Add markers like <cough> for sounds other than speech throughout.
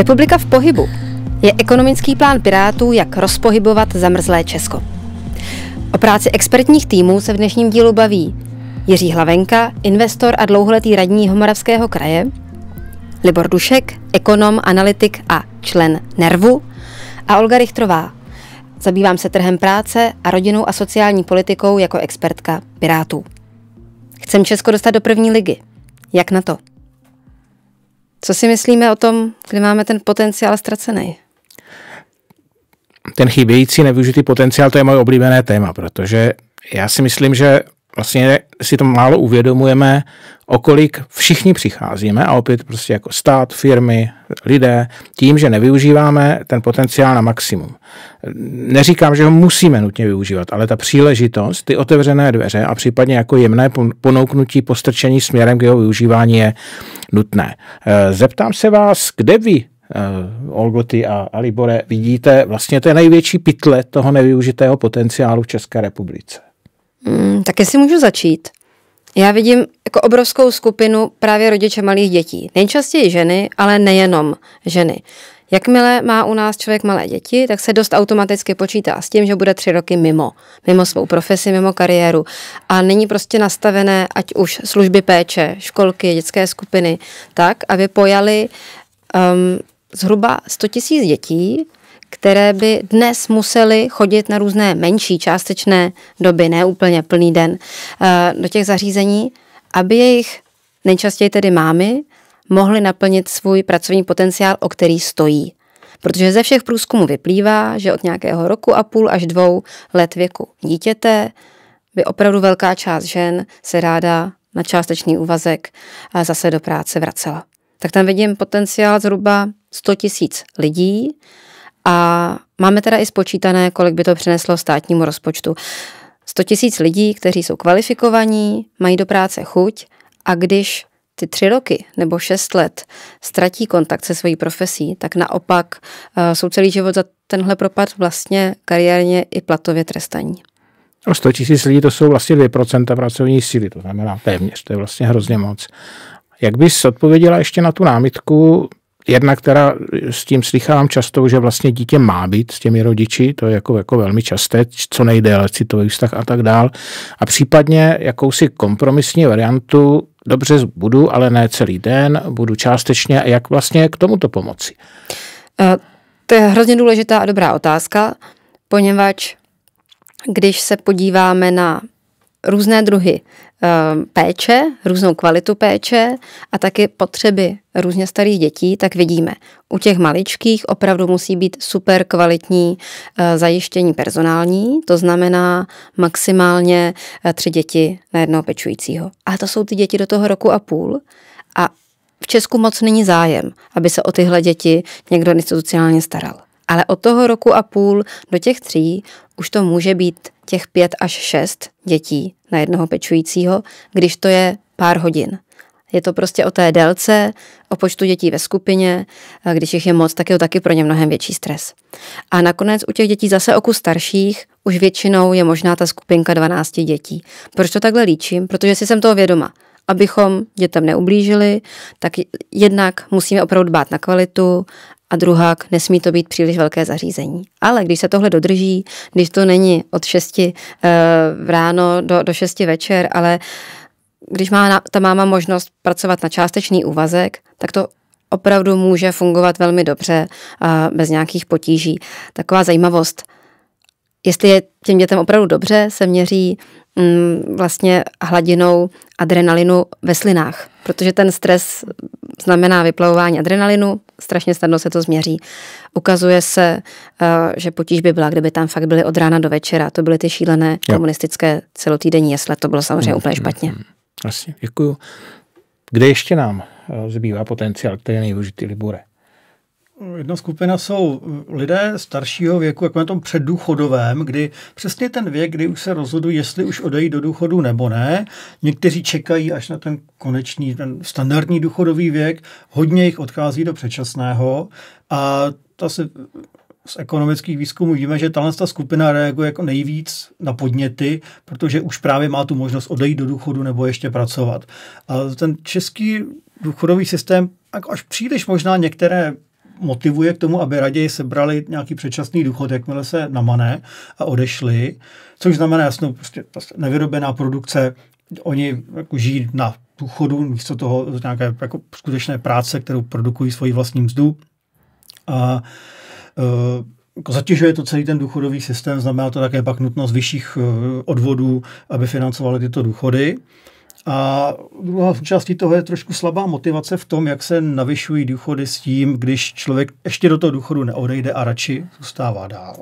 Republika v pohybu je ekonomický plán Pirátů, jak rozpohybovat zamrzlé Česko. O práci expertních týmů se v dnešním dílu baví Jiří Hlavenka, investor a dlouholetý radní Homoravského kraje, Libor Dušek, ekonom, analytik a člen Nervu a Olga Richtrová. Zabývám se trhem práce a rodinou a sociální politikou jako expertka Pirátů. Chcem Česko dostat do první ligy. Jak na to? Co si myslíme o tom, kdy máme ten potenciál ztracený? Ten chybějící nevyužitý potenciál, to je moje oblíbené téma, protože já si myslím, že vlastně si to málo uvědomujeme, o kolik všichni přicházíme a opět prostě jako stát, firmy, lidé, tím, že nevyužíváme ten potenciál na maximum. Neříkám, že ho musíme nutně využívat, ale ta příležitost, ty otevřené dveře a případně jako jemné ponouknutí, postrčení směrem k jeho využívání je nutné. E, zeptám se vás, kde vy e, Olgoty a Alibore, vidíte vlastně to je největší pytle toho nevyužitého potenciálu v České republice. Hmm, tak jestli můžu začít. Já vidím jako obrovskou skupinu právě rodiče malých dětí. Nejčastěji ženy, ale nejenom ženy. Jakmile má u nás člověk malé děti, tak se dost automaticky počítá s tím, že bude tři roky mimo, mimo svou profesi, mimo kariéru. A není prostě nastavené, ať už služby péče, školky, dětské skupiny, tak, aby pojali um, zhruba 100 000 dětí, které by dnes museli chodit na různé menší částečné doby, ne úplně plný den, eh, do těch zařízení, aby jejich nejčastěji tedy mámy mohly naplnit svůj pracovní potenciál, o který stojí. Protože ze všech průzkumů vyplývá, že od nějakého roku a půl až dvou let věku dítěte by opravdu velká část žen se ráda na částečný úvazek eh, zase do práce vracela. Tak tam vidím potenciál zhruba 100 tisíc lidí, a máme teda i spočítané, kolik by to přineslo státnímu rozpočtu. 100 tisíc lidí, kteří jsou kvalifikovaní, mají do práce chuť a když ty tři roky nebo šest let ztratí kontakt se svojí profesí, tak naopak eh, jsou celý život za tenhle propad vlastně kariérně i platově trestaní. O 100 tisíc lidí to jsou vlastně 2% pracovní síly, to znamená téměř, to je vlastně hrozně moc. Jak bys odpověděla ještě na tu námitku, Jedna, která eh, s tím slychám často, že vlastně dítě má být s těmi rodiči, to je jako, jako velmi časté, co ale citový vztah a tak dál. A případně jakousi kompromisní variantu, dobře budu, ale ne celý den, budu částečně, jak vlastně k tomuto pomoci? Eh, to je hrozně důležitá a dobrá otázka, poněvadž když se podíváme na různé druhy Ehm, péče, různou kvalitu péče a taky potřeby různě starých dětí, tak vidíme, u těch maličkých opravdu musí být super kvalitní eh, zajištění personální, to znamená maximálně eh, tři děti na jednoho pečujícího. A to jsou ty děti do toho roku a půl. A v Česku moc není zájem, aby se o tyhle děti někdo institucionálně staral. Ale od toho roku a půl do těch tří už to může být těch pět až šest dětí na jednoho pečujícího, když to je pár hodin. Je to prostě o té délce, o počtu dětí ve skupině, když jich je moc, tak je to taky pro ně mnohem větší stres. A nakonec u těch dětí zase oku starších už většinou je možná ta skupinka 12 dětí. Proč to takhle líčím? Protože si jsem toho vědoma. Abychom dětem neublížili, tak jednak musíme opravdu dbát na kvalitu a druhá, nesmí to být příliš velké zařízení. Ale když se tohle dodrží, když to není od 6 uh, eh, ráno do, do 6 večer, ale když má ta máma možnost pracovat na částečný úvazek, tak to opravdu může fungovat velmi dobře uh, bez nějakých potíží. Taková zajímavost. Jestli je těm dětem opravdu dobře, se měří mm, vlastně hladinou adrenalinu ve slinách, protože ten stres znamená vyplavování adrenalinu, strašně snadno se to změří. Ukazuje se, eh, že potíž by byla, kdyby tam fakt byly od rána do večera. To byly ty šílené jo. komunistické celotýdenní jesle. To bylo samozřejmě hmm, úplně mm, špatně. Hmm. Mm. Asi, děkuju. Kde ještě nám eh, zbývá potenciál, který je nejvyužitý Libure? Jedna skupina jsou lidé staršího věku, jako na tom předdůchodovém, kdy přesně ten věk, kdy už se rozhodují, jestli už odejí do důchodu nebo ne. Někteří čekají až na ten konečný, ten standardní důchodový věk, hodně jich odchází do předčasného a ta se z ekonomických výzkumů víme, že tahle ta skupina reaguje jako nejvíc na podněty, protože už právě má tu možnost odejít do důchodu nebo ještě pracovat. A ten český důchodový systém jako až příliš možná některé motivuje k tomu, aby raději sebrali nějaký předčasný důchod, jakmile se namane a odešli, což znamená jasno, prostě, prostě, nevyrobená produkce, oni jako žijí na důchodu místo toho z nějaké jako skutečné práce, kterou produkují svoji vlastní mzdu a e, jako zatěžuje to celý ten důchodový systém, znamená to také pak nutnost vyšších e, odvodů, aby financovali tyto důchody. A druhá součástí toho je trošku slabá motivace v tom, jak se navyšují důchody s tím, když člověk ještě do toho důchodu neodejde a radši zůstává dál.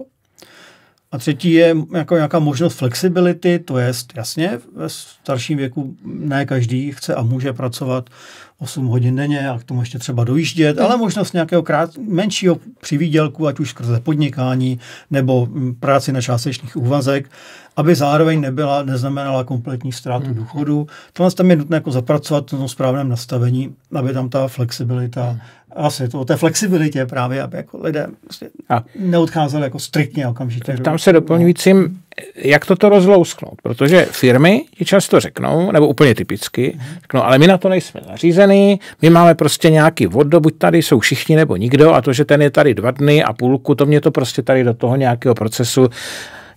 A třetí je jako nějaká možnost flexibility, to je jasně, ve starším věku ne každý chce a může pracovat 8 hodin denně a k tomu ještě třeba dojíždět, ale možnost nějakého krát, menšího přivýdělku ať už skrze podnikání nebo práci na částečných úvazek aby zároveň nebyla, neznamenala kompletní ztrátu hmm. důchodu. To tam je nutné jako zapracovat v tom správném nastavení, aby tam ta flexibilita, hmm. asi to o té flexibilitě právě, aby jako lidé vlastně a. neodcházeli jako striktně okamžitě. Tam se doplňujícím, no. jak toto rozlousknout, protože firmy ti často řeknou, nebo úplně typicky, mhm. řeknou, ale my na to nejsme nařízený, my máme prostě nějaký vodo, buď tady jsou všichni nebo nikdo a to, že ten je tady dva dny a půlku, to mě to prostě tady do toho nějakého procesu,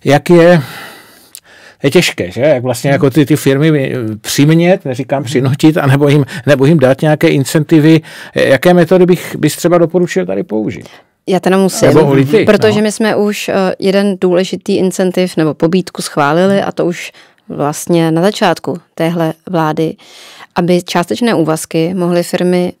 jak je je těžké, že? Jak vlastně jako ty, ty firmy eh, přimět, neříkám přinutit, anebo jim, nebo jim dát nějaké incentivy. Eh, jaké metody bych, bys třeba doporučil tady použít? Já teda musím, nebo ty, protože no. my jsme už eh, jeden důležitý incentiv nebo pobídku schválili a to už vlastně na začátku téhle vlády, aby částečné úvazky mohly firmy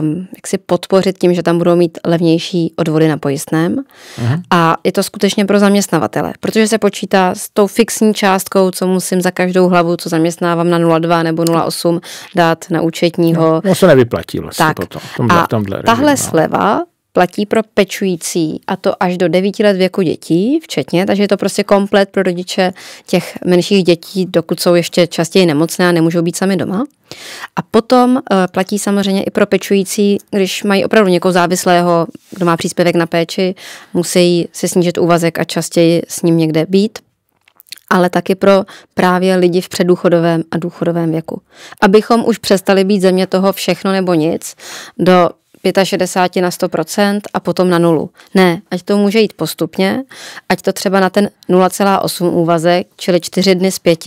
um, jak si podpořit tím, že tam budou mít levnější odvody na pojistném. Aha. Mhm. A je to skutečně pro zaměstnavatele, protože se počítá s tou fixní částkou, co musím za každou hlavu, co zaměstnávám na 0,2 nebo 0,8 dát na účetního. No, no se nevyplatí vlastně tak. potom. Tomhle, a tomhle tahle režim, no. sleva platí pro pečující a to až do 9 let věku dětí včetně, takže je to prostě komplet pro rodiče těch menších dětí, dokud jsou ještě častěji nemocné a nemůžou být sami doma. A potom eh, platí samozřejmě i pro pečující, když mají opravdu někoho závislého, kdo má příspěvek na péči, musí si snížit úvazek a častěji s ním někde být, ale taky pro právě lidi v předůchodovém a důchodovém věku. Abychom už přestali být země toho všechno nebo nic, do 65 na 100% a potom na nulu. Ne, ať to může jít postupně, ať to třeba na ten 0,8 úvazek, čili 4 dny z 5,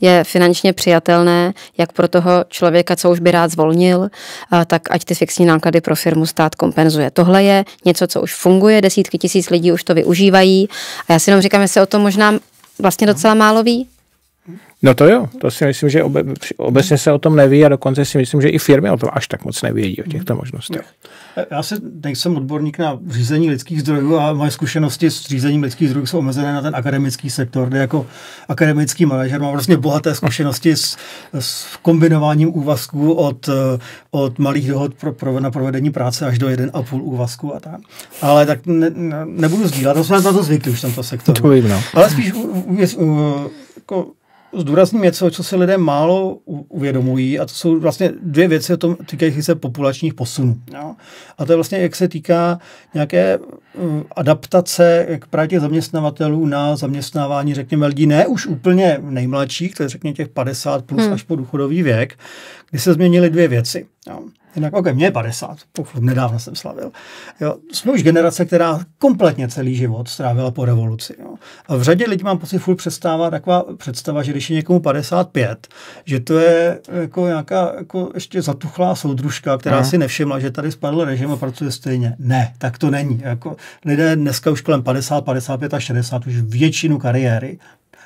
je finančně přijatelné, jak pro toho člověka, co už by rád zvolnil, tak ať ty fixní náklady pro firmu stát kompenzuje. Tohle je něco, co už funguje, desítky tisíc lidí už to využívají a já si jenom říkám, že se o tom možná vlastně docela málo ví. No to jo, to si myslím, že obe, obecně se o tom neví a dokonce si myslím, že i firmy o tom až tak moc nevědí o těchto možnostech. Já se nejsem odborník na řízení lidských zdrojů a moje zkušenosti s řízením lidských zdrojů jsou omezené na ten akademický sektor, kde jako akademický manažer mám vlastně bohaté zkušenosti s, s kombinováním úvazků od, od malých dohod pro, pro, na provedení práce až do 1,5 úvazku a tak. Ale tak ne, ne, nebudu sdílet, to jsme na to zvyklí už v tomto sektoru. To vím, no. Ale spíš u, u, u, jako zdůrazním něco, co si lidé málo uvědomují, a to jsou vlastně dvě věci o tom týkající se populačních posunů. No? A to je vlastně, jak se týká nějaké eh, adaptace k právě těch zaměstnavatelů na zaměstnávání, řekněme, lidí ne už úplně nejmladších, to je řekněme těch 50 plus hmm. až po důchodový věk, kdy se změnily dvě věci. No? Jinak, ok, mě je 50, pokud nedávno jsem slavil. Jo, jsme už generace, která kompletně celý život strávila po revoluci. Jo. A v řadě lidí mám pocit, furt přestává taková představa, že když je někomu 55, že to je jako nějaká jako ještě zatuchlá soudružka, která ne. si nevšimla, že tady spadl režim a pracuje stejně. Ne, tak to není. Jako, lidé dneska už kolem 50, 55 a 60 už většinu kariéry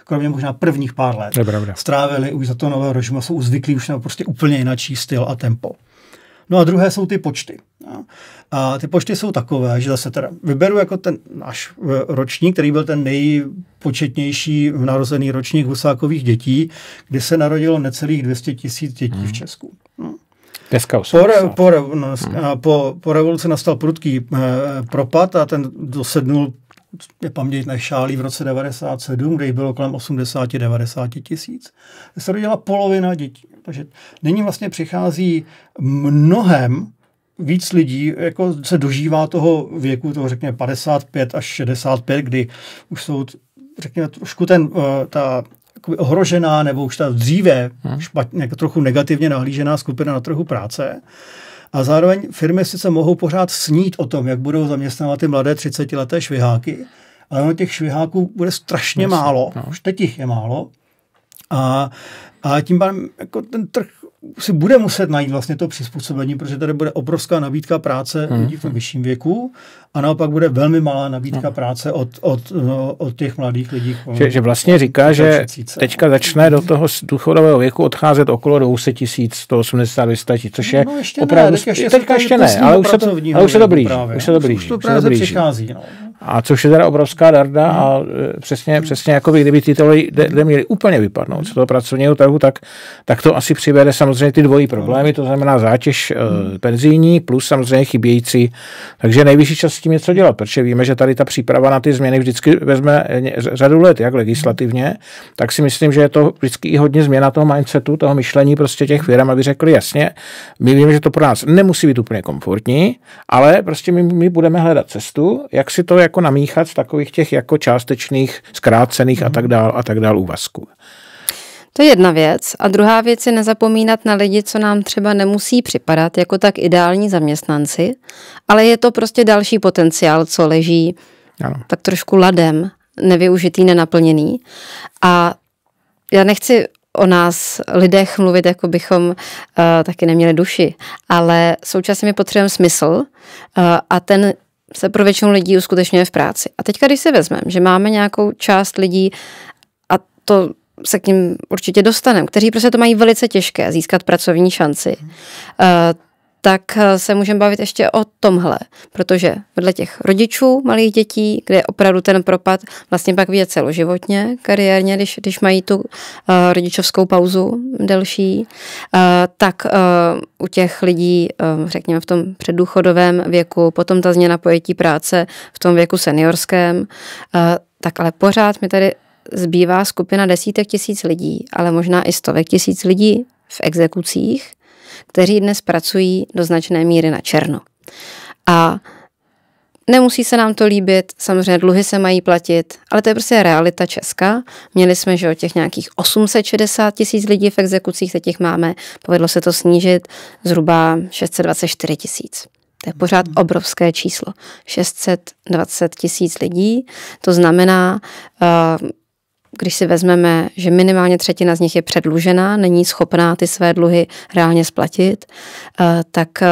kromě možná prvních pár let, strávili už za to nového režimu, jsou zvyklí už na prostě úplně jiný styl a tempo. No a druhé jsou ty počty. No. A ty počty jsou takové, že zase teda vyberu jako ten náš e, ročník, který byl ten nejpočetnější narozený ročník husákových dětí, kdy se narodilo necelých 200 tisíc dětí hmm. v Česku. No. Dneska už po, re, po, re, no, hmm. po, po revoluci nastal prudký eh, propad a ten dosednul je paměť šálí v roce 97, kde jich bylo kolem 80-90 tisíc. Se rodila polovina dětí. Takže nyní vlastně přichází mnohem víc lidí jako se dožívá toho věku, toho řekněme 55 až 65, kdy už jsou, řekněme, trošku ten, eh, ta ohrožená nebo už ta dříve hmm. špatně, jako trochu negativně nahlížená skupina na trhu práce. A zároveň firmy sice mohou pořád snít o tom, jak budou zaměstnávat ty mladé 30-leté šviháky, ale ono těch šviháků bude strašně Myslím, málo, no. už teď jich je málo. A a tím pádem jako ten trh si bude muset najít vlastně to přizpůsobení, protože tady bude obrovská nabídka práce hmm. lidí v tom vyšším věku a naopak bude velmi malá nabídka hmm. práce od, od, no, od těch mladých lidí. Že, že vlastně říká, že teďka začne do toho důchodového věku odcházet okolo 200 tisíc, 180, 200 tisíc, což je no, ještě opravdu... Ne, ještě, teďka ještě ne, ale už se to, už se no. blíží. Už se to blíží. Už to právě přichází. No. A což je teda obrovská darda a e, přesně, přesně jako by kdyby tyto lidé měli úplně vypadnout z toho pracovního trhu, tak, tak to asi přivede samozřejmě ty dvojí problémy, to znamená zátěž e, hmm. penzijní plus samozřejmě chybějící. Takže nejvyšší čas s tím něco dělat, protože víme, že tady ta příprava na ty změny vždycky vezme řadu let, jak legislativně, tak si myslím, že je to vždycky i hodně změna toho mindsetu, toho myšlení prostě těch firm, aby řekli jasně, my víme, že to pro nás nemusí být úplně komfortní, ale prostě my, my budeme hledat cestu, jak si to, jak jako namíchat z takových těch jako částečných, zkrácených mm. a mhm. tak dál a tak dál úvazků. To je jedna věc. A druhá věc je nezapomínat na lidi, co nám třeba nemusí připadat jako tak ideální zaměstnanci, ale je to prostě další potenciál, co leží ano. tak trošku ladem, nevyužitý, nenaplněný. A já nechci o nás lidech mluvit, jako bychom uh, taky neměli duši, ale současně mi potřebujeme smysl uh, a ten se pro většinu lidí uskutečňuje v práci. A teďka, když si vezmeme, že máme nějakou část lidí, a to se k ním určitě dostaneme, kteří prostě to mají velice těžké získat pracovní šanci, uh, tak eh, se můžeme bavit ještě o tomhle, protože vedle těch rodičů malých dětí, kde je opravdu ten propad vlastně pak vidět celoživotně, kariérně, když, když mají tu uh, rodičovskou pauzu delší, uh, tak uh, u těch lidí, uh, řekněme v tom předdůchodovém věku, potom ta změna pojetí práce v tom věku seniorském, uh, tak ale pořád mi tady zbývá skupina desítek tisíc lidí, ale možná i stovek tisíc lidí v exekucích, kteří dnes pracují do značné míry na černo. A Nemusí se nám to líbit, samozřejmě dluhy se mají platit, ale to je prostě realita Česka. Měli jsme, že o těch nějakých 860 tisíc lidí v exekucích, teď těch máme, povedlo se to snížit zhruba 624 tisíc. To je pořád mhm. obrovské číslo. 620 tisíc lidí, to znamená, uh, když si vezmeme, že minimálně třetina z nich je předlužená, není schopná ty své dluhy reálně splatit, eh, tak eh,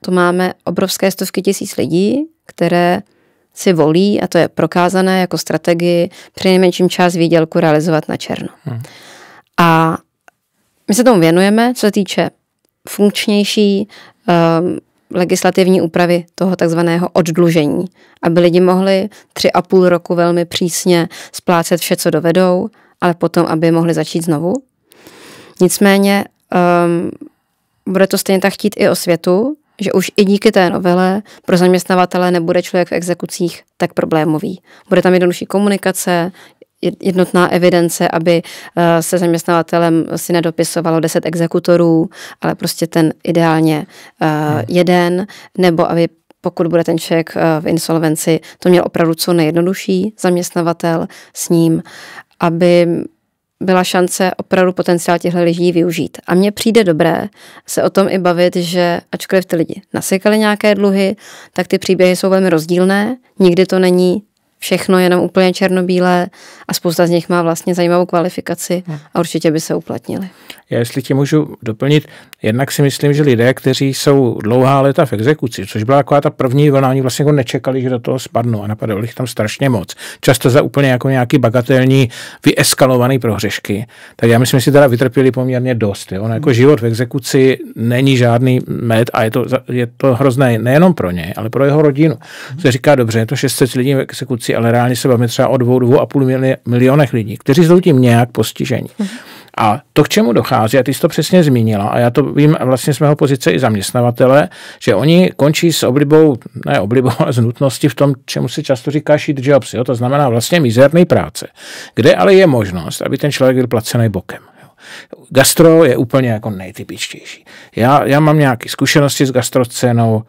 tu máme obrovské stovky tisíc lidí, které si volí, a to je prokázané jako strategii, přinejmenším část výdělku realizovat na černo. Hmm. A my se tomu věnujeme, co se týče funkčnější eh, legislativní úpravy toho takzvaného oddlužení, aby lidi mohli tři a půl roku velmi přísně splácet vše, co dovedou, ale potom, aby mohli začít znovu. Nicméně um, bude to stejně tak chtít i o světu, že už i díky té novele pro zaměstnavatele nebude člověk v exekucích tak problémový. Bude tam jednodušší komunikace, jednotná evidence, aby eh, se zaměstnavatelem si nedopisovalo 10 exekutorů, ale prostě ten ideálně eh, hmm. jeden, nebo aby pokud bude ten člověk eh, v insolvenci, to měl opravdu co nejjednodušší zaměstnavatel s ním, aby byla šance opravdu potenciál těchto lidí využít. A mně přijde dobré se o tom i bavit, že ačkoliv ty lidi nasekali nějaké dluhy, tak ty příběhy jsou velmi rozdílné. Nikdy to není všechno jenom úplně černobílé a spousta z nich má vlastně zajímavou kvalifikaci hmm. a určitě by se uplatnili. Já jestli ti můžu doplnit, jednak si myslím, že lidé, kteří jsou dlouhá léta v exekuci, což byla taková ta první vlna, oni vlastně jako nečekali, že do toho spadnou a napadalo jich tam strašně moc. Často za úplně jako nějaký bagatelní, vyeskalovaný prohřešky. Tak já myslím, že si teda vytrpěli poměrně dost. Jo? Ono jako hmm. život v exekuci není žádný med a je to, je to hrozné nejenom pro ně, ale pro jeho rodinu. Hmm. Se říká, dobře, je to 600 lidí v exekuci, populaci, ale reálně se bavíme třeba o dvou, dvou a půl milionech lidí, kteří jsou tím nějak postižení. Mhm. A to, k čemu dochází, a ty jsi to přesně zmínila, a já to vím vlastně z mého pozice i zaměstnavatele, že oni končí s oblibou, ne oblibou, ale z nutnosti v tom, čemu se často říká shit jobs, jo? to znamená vlastně mizerný práce, kde ale je možnost, aby ten člověk byl placený bokem. Gastro je úplně jako nejtypičtější. Já, já mám nějaké zkušenosti s gastroscénou,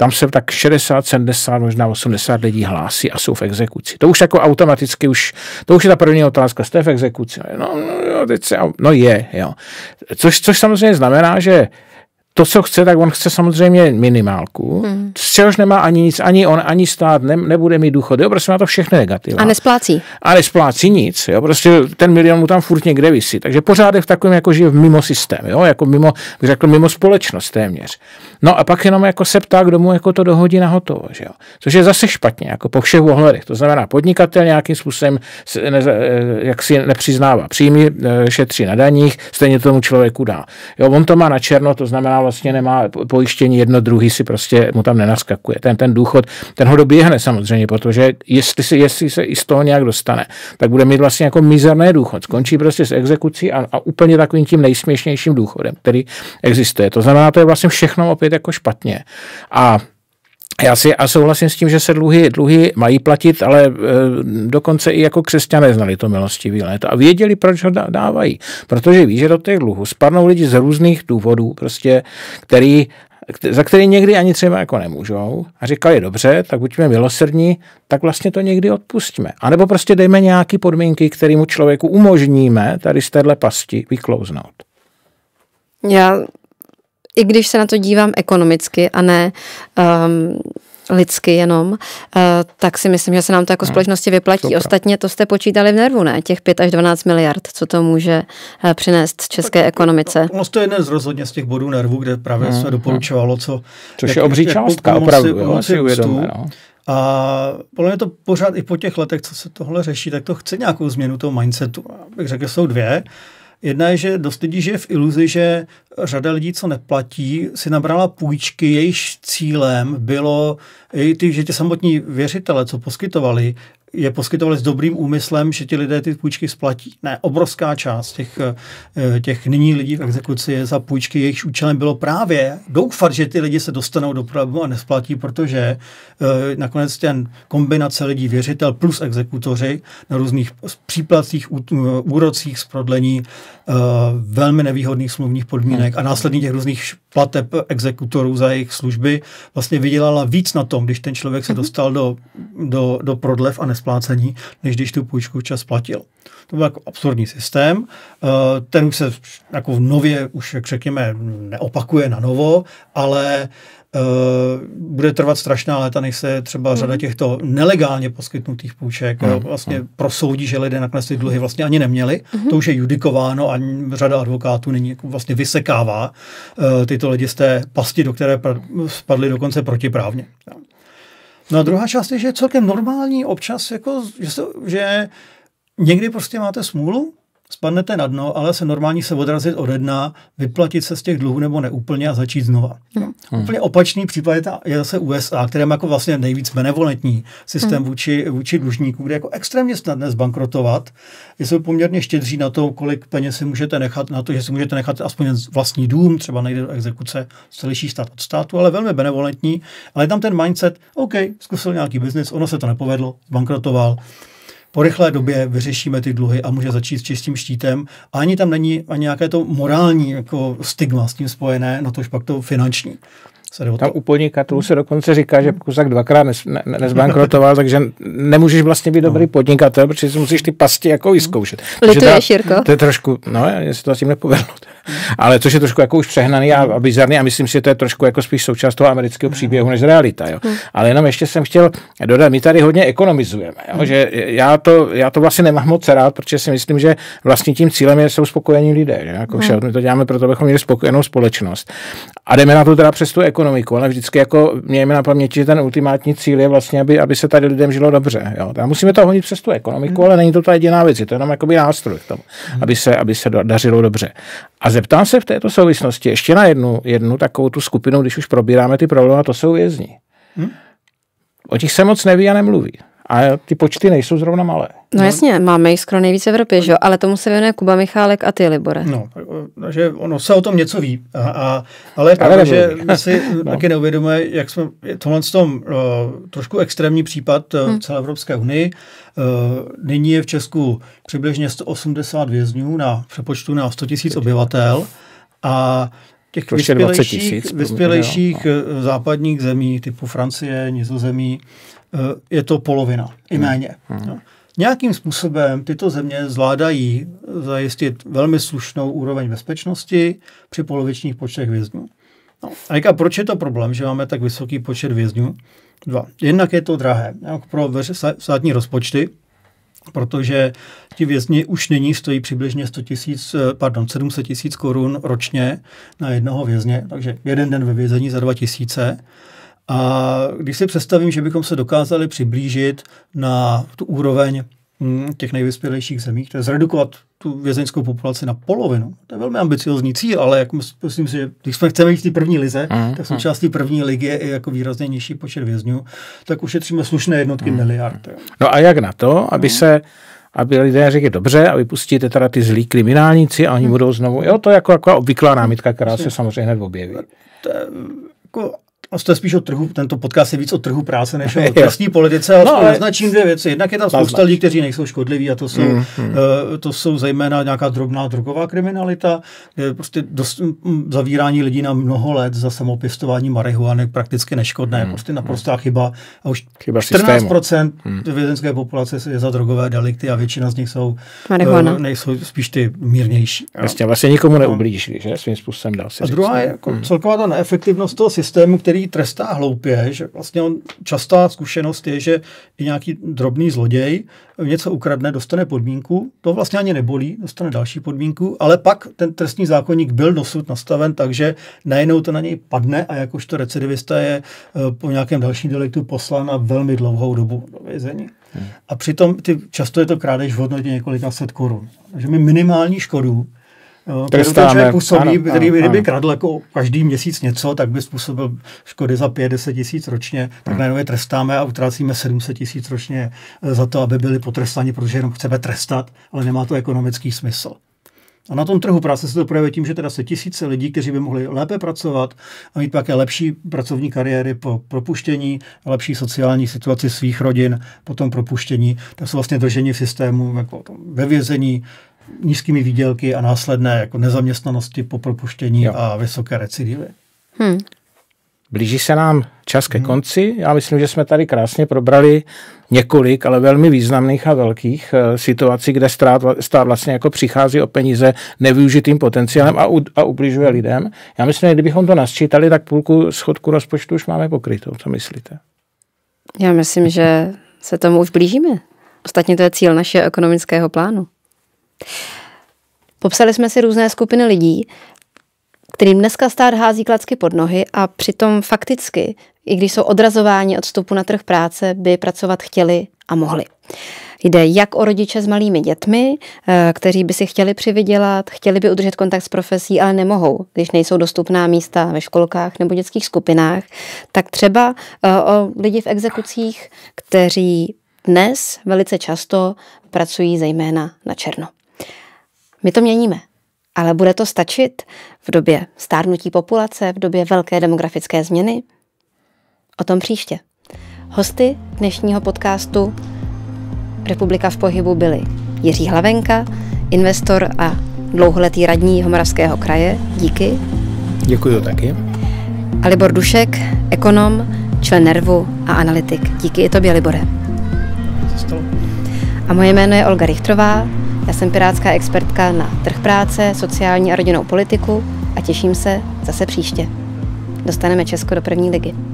tam se tak 60, 70, možná 80 lidí hlásí a jsou v exekuci. To už jako automaticky už, to už je ta první otázka, jste v exekuci? No, no, teď se, no je, jo. Což, což samozřejmě znamená, že to, co chce, tak on chce samozřejmě minimálku, hmm. z čehož nemá ani nic, ani on, ani stát ne, nebude mít důchody, jo, prostě má to všechno negativa. A nesplácí. A nesplácí nic, jo, prostě ten milion mu tam furt někde vysí, takže pořád je v takovém, jako žije mimo systém, jo, jako mimo, řekl, mimo společnost téměř. No a pak jenom jako se ptá, kdo mu jako to dohodí na hotovo, že jo? což je zase špatně, jako po všech ohledech, to znamená podnikatel nějakým způsobem ne, eh, jak si nepřiznává příjmy, eh, šetří na daních, stejně tomu člověku dá. Jo, on to má na černo, to znamená vlastně nemá pojištění, jedno druhý si prostě mu tam nenaskakuje. Ten, ten důchod, ten ho doběhne samozřejmě, protože jestli, si, jestli se i z toho nějak dostane, tak bude mít vlastně jako mizerné důchod. Skončí prostě s exekucí a, a úplně takovým tím nejsměšnějším důchodem, který existuje. To znamená, to je vlastně všechno opět jako špatně. A já si a souhlasím s tím, že se dluhy, dluhy mají platit, ale e, dokonce i jako křesťané znali to milostivý léto a věděli, proč ho dávají. Protože ví, že do těch dluhů spadnou lidi z různých důvodů, prostě, který za který někdy ani třeba jako nemůžou a říkali, dobře, tak buďme milosrdní, tak vlastně to někdy odpustíme. A nebo prostě dejme nějaké podmínky, kterému člověku umožníme tady z téhle pasti vyklouznout. Já i když se na to dívám ekonomicky a ne um, lidsky jenom, uh, tak si myslím, že se nám to jako hmm. společnosti vyplatí. Super. Ostatně to jste počítali v nervu, ne? Těch 5 až 12 miliard, co to může uh, přinést české tak, ekonomice. To, no, to je jeden z rozhodně z těch bodů nervu, kde právě hmm, se hmm. doporučovalo, co... Což jak, je obří částka, opravdu, jo, si no. A podle mě to pořád i po těch letech, co se tohle řeší, tak to chce nějakou změnu toho mindsetu. Bych řekl, jsou dvě. Uh, Jedna je, že dost lidí žije v iluzi, že řada lidí, co neplatí, si nabrala půjčky, jejíž cílem bylo, ty, že ti samotní věřitele, co poskytovali, je poskytovali s dobrým úmyslem, že ti lidé ty půjčky splatí. Ne, obrovská část těch, eh, těch nyní lidí v exekuci je za půjčky, jejichž účelem bylo právě doufat, že ty lidi se dostanou do problému a nesplatí, protože eh, nakonec ten kombinace lidí věřitel plus exekutoři na různých příplacích, eh, úrocích z prodlení velmi nevýhodných smluvních podmínek a následně těch různých plateb exekutorů za jejich služby vlastně vydělala víc na tom, když ten člověk se mhm. dostal do, do, do prodlev a nesplatí splácení, než když tu půjčku včas platil. To byl jako absurdní systém. Eh, ten už se jako v nově, už jak řekněme, neopakuje na novo, ale eh, bude trvat strašná léta, než se třeba řada mhm. těchto nelegálně poskytnutých půjček eh, mhm. vlastně mhm. prosoudí, že lidé nakonec ty dluhy vlastně ani neměli. Mm. To už je judikováno a řada advokátů není jako vlastně vysekává tyto lidi z té pasti, do které spadly dokonce protiprávně. No a druhá část je, že je celkem normální občas, jako, že, se, že někdy prostě máte smůlu spadnete na dno, ale se normální se odrazit od dna, vyplatit se z těch dluhů nebo neúplně a začít znova. No. Hmm. Úplně opačný případ je, ta, je zase USA, které má jako vlastně nejvíc benevolentní systém hmm. vůči, vůči dlužníkům, kde je jako extrémně snadné zbankrotovat. Jsou poměrně štědří na to, kolik peněz si můžete nechat, na to, že si můžete nechat aspoň vlastní dům, třeba nejde do exekuce, se liší stát od státu, ale velmi benevolentní. Ale je tam ten mindset, OK, zkusil nějaký biznis, ono se to nepovedlo, zbankrotoval, po rychlé době vyřešíme ty dluhy a může začít s čistým štítem. A ani tam není ani nějaké to morální jako stigma s tím spojené, na no to už pak to finanční. Tam u podnikatelů se dokonce říká, že pokud hmm. tak dvakrát ne, ne, nezbankrotoval, takže nemůžeš vlastně být no. dobrý podnikatel, protože si musíš ty pasti jako vyzkoušet. To je trošku, no, jestli to asi nepovedlo ale což je trošku jako už přehnaný a, a bizarný a myslím si, že to je trošku jako spíš součást toho amerického příběhu než realita. Jo. Hmm. Ale jenom ještě jsem chtěl dodat, my tady hodně ekonomizujeme, jo, hmm. že já to, já to vlastně nemám moc rád, protože si myslím, že vlastně tím cílem je, jsou spokojení lidé. Že? Jako hmm. vše, my to děláme proto, abychom měli spokojenou společnost. A jdeme na to teda přes tu ekonomiku, ale vždycky jako mějme na paměti, že ten ultimátní cíl je vlastně, aby, aby se tady lidem žilo dobře. Jo. A musíme to honit přes tu ekonomiku, mm. ale není to ta jediná věc, je to jenom jakoby nástroj k tomu, mm. aby, se, aby se dařilo dobře. A zeptám se v této souvislosti ještě na jednu, jednu takovou tu skupinu, když už probíráme ty problémy, a to jsou vězni. Mm. O těch se moc neví a nemluví. A ty počty nejsou zrovna malé. No, no. jasně, máme jich skoro nejvíce v Evropě, že? ale tomu se věnuje Kuba Michálek a ty, Libore. No, že ono se o tom něco ví, a, a, ale právě, že my si <laughs> no. taky neuvědomujeme, jak jsme, tohle v tom uh, trošku extrémní případ uh, celé Evropské unii. Uh, nyní je v Česku přibližně 180 vězňů na přepočtu na 100 000 obyvatel a těch vyspělejších, 20 000, vyspělejších no. západních zemí typu Francie, Nizozemí, Eh, je to polovina, i hmm. méně. Hmm. No. Nějakým způsobem tyto země zvládají zajistit velmi slušnou úroveň bezpečnosti při polovičních počtech vězňů. No. A říká, proč je to problém, že máme tak vysoký počet vězňů? Dva. Jednak je to drahé jak pro státní rozpočty, protože ti vězni už nyní stojí přibližně 100 tisíc, eh, pardon, 700 tisíc korun ročně na jednoho vězně, takže jeden den ve vězení za 2 tisíce. A když si představím, že bychom se dokázali přiblížit na tu úroveň hm, těch nejvyspělejších zemí, to je zredukovat tu vězeňskou populaci na polovinu. To je velmi ambiciozní cíl, ale jak myslím si, že když jsme chceme jít v té první lize, mm, tak mhm. součástí první ligy je i jako výrazně nižší počet vězňů, tak ušetříme slušné jednotky mm. miliard. Jo. No a jak na to, aby mm. se aby lidé řekli dobře a vypustíte teda ty zlí kriminálníci a oni hmm. budou znovu, jo, to je jako, jako obvyklá námitka, která se samozřejmě hned objeví. To je, jako a to je spíš o trhu, tento podcast je víc o trhu práce než o <laughs> trestní politice, ale no, ale... dvě věci. Jednak je tam spousta lidí, kteří nejsou škodliví a to jsou, mm, mm. Uh, to jsou zejména nějaká drobná drogová kriminalita, prostě dost, um, zavírání lidí na mnoho let za samopěstování marihuany prakticky neškodné, mm, prostě hmm. naprostá mm. chyba. A už chyba 14% systému. Hmm. vězenské populace je za drogové delikty a většina z nich jsou, Uh, nejsou spíš ty mírnější. Jasně, vlastně nikomu no. neublížili, že svým způsobem dal A druhá je jako mm. celková ta neefektivnost toho systému, který který trestá hloupě, že vlastně on, častá zkušenost je, že i nějaký drobný zloděj něco ukradne, dostane podmínku, to vlastně ani nebolí, dostane další podmínku, ale pak ten trestní zákonník byl dosud nastaven takže najednou to na něj padne a jakožto recidivista je eh, po nějakém dalším deliktu poslán na velmi dlouhou dobu do vězení. Hmm. A přitom ty, často je to krádež v hodnotě několika set korun. Takže my minimální škodu trestáme. Ten člověk působí, ano, který ano, kdyby ano. kradl jako každý měsíc něco, tak by způsobil škody za 5-10 tisíc ročně, tak hmm. najednou je trestáme a utrácíme 700 tisíc ročně za to, aby byli potrestáni, protože jenom chceme trestat, ale nemá to ekonomický smysl. A na tom trhu práce se to projevuje tím, že teda se tisíce lidí, kteří by mohli lépe pracovat a mít také lepší pracovní kariéry po propuštění, lepší sociální situaci svých rodin po tom propuštění, tak jsou vlastně drženi v systému jako ve vězení, nízkými výdělky a následné jako nezaměstnanosti po propuštění jo. a vysoké recidivy. Hmm. Blíží se nám čas ke hmm. konci. Já myslím, že jsme tady krásně probrali několik, ale velmi významných a velkých eh, situací, kde stát, stát vlastně jako přichází o peníze nevyužitým potenciálem a, u, a ubližuje hmm. lidem. Já myslím, že kdybychom to nasčítali, tak půlku schodku rozpočtu už máme pokrytou. Co myslíte? Já myslím, že se tomu už blížíme. Ostatně to je cíl našeho ekonomického plánu. Popsali jsme si různé skupiny lidí, kterým dneska stát hází klacky pod nohy a přitom fakticky, i když jsou odrazováni od vstupu na trh práce, by pracovat chtěli a mohli. Jde jak o rodiče s malými dětmi, eh, kteří by si chtěli přivydělat, chtěli by udržet kontakt s profesí, ale nemohou, když nejsou dostupná místa ve školkách nebo dětských skupinách, tak třeba eh, o lidi v exekucích, kteří dnes velice často pracují zejména na černo. My to měníme. Ale bude to stačit v době stárnutí populace, v době velké demografické změny? O tom příště. Hosty dnešního podcastu Republika v pohybu byli Jiří Hlavenka, investor a dlouholetý radní Jihomoravského kraje. Díky. Děkuji taky. A Libor Dušek, ekonom, člen nervu a analytik. Díky i tobě, Libore. A moje jméno je Olga Richtrová. Já jsem pirátská expertka na trh práce, sociální a rodinnou politiku a těším se zase příště. Dostaneme Česko do první ligy.